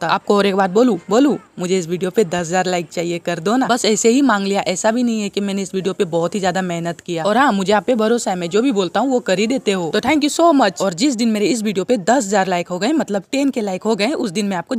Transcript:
तो आपको और एक बात बोलू बोलू मुझे इस वीडियो पे दस हजार लाइक चाहिए कर दो ना बस ऐसे ही मांग लिया ऐसा भी नहीं है कि मैंने इस वीडियो पे बहुत ही ज्यादा मेहनत किया और हाँ मुझे आप पे भरोसा है मैं जो भी बोलता हूँ वो कर ही देते हो तो थैंक यू सो मच और जिस दिन मेरे इस वीडियो पे दस हजार लाइक हो गए मतलब टेन के लाइक हो गए उस दिन मैं आपको